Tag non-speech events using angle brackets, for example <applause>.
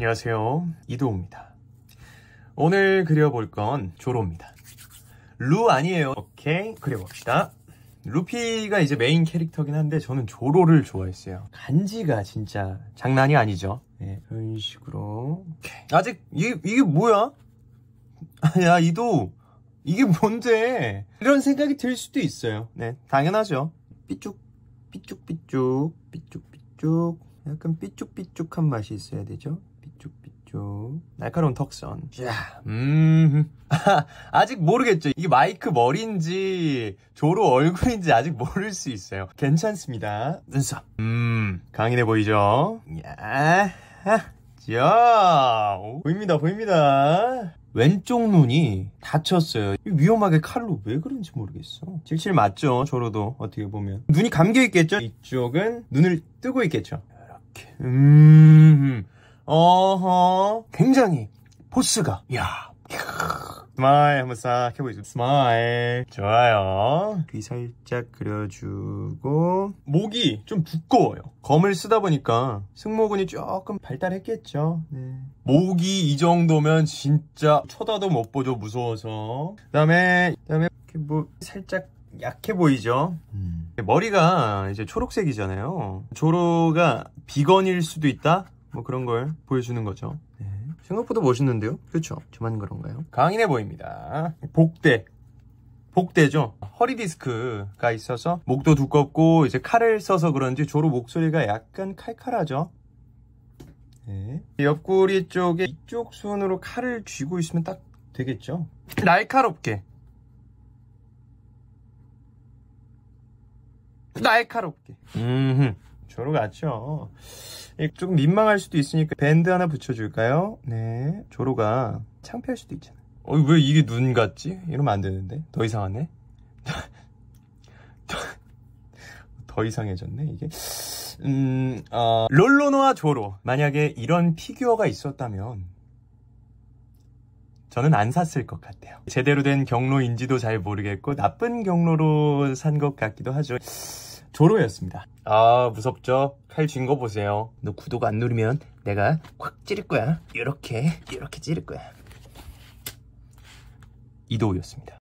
안녕하세요 이도우입니다 오늘 그려볼 건 조로입니다 루 아니에요 오케이 그려봅시다 루피가 이제 메인 캐릭터긴 한데 저는 조로를 좋아했어요 간지가 진짜 장난이 아니죠 네, 이런 식으로 오케이. 아직 이게, 이게 뭐야? 야 <laughs> 아, 이도 이게 뭔데 이런 생각이 들 수도 있어요 네 당연하죠 삐쭉 삐쭉삐쭉 삐쭉삐쭉 약간 삐쭉삐쭉한 맛이 있어야 되죠 삐쭉삐쭉 날카로운 턱선 야, 음 <laughs> 아직 모르겠죠 이게 마이크 머리인지 조로 얼굴인지 아직 모를 수 있어요 괜찮습니다 눈썹 음 강인해 보이죠 야, 아, 야 보입니다 보입니다 왼쪽 눈이 다쳤어요 위험하게 칼로 왜 그런지 모르겠어 질질 맞죠 조로도 어떻게 보면 눈이 감겨 있겠죠 이쪽은 눈을 뜨고 있겠죠 이렇게 음 어허. 굉장히 포스가 야. 스마일 한번 싹 해보죠 스마일 좋아요 귀 살짝 그려주고 목이 좀 두꺼워요 검을 쓰다 보니까 승모근이 조금 발달했겠죠 네. 목이 이 정도면 진짜 쳐다도 못 보죠 무서워서 그 다음에 그 다음에 이렇게 뭐 살짝 약해 보이죠 음. 머리가 이제 초록색이잖아요 조로가 비건일 수도 있다 뭐 그런 걸 보여주는 거죠 네. 생각보다 멋있는데요? 그렇죠? 저만 그런가요? 강인해 보입니다 복대 복대죠 허리 디스크가 있어서 목도 두껍고 이제 칼을 써서 그런지 조로 목소리가 약간 칼칼하죠 네. 옆구리 쪽에 이쪽 손으로 칼을 쥐고 있으면 딱 되겠죠 날카롭게 날카롭게 음흠. 조로가죠. 조금 민망할 수도 있으니까 밴드 하나 붙여줄까요? 네, 조로가 창피할 수도 있잖아요. 어, 왜 이게 눈 같지? 이러면 안 되는데. 더 이상하네. <laughs> 더 이상해졌네, 이게. 음, 어, 롤로노와 조로. 만약에 이런 피규어가 있었다면, 저는 안 샀을 것 같아요. 제대로 된 경로인지도 잘 모르겠고, 나쁜 경로로 산 것 같기도 하죠. 조로였습니다. 아 무섭죠? 칼 쥔 거 보세요. 너 구독 안 누르면 내가 콱 찌를 거야. 이렇게 이렇게 찌를 거야. 이도우였습니다.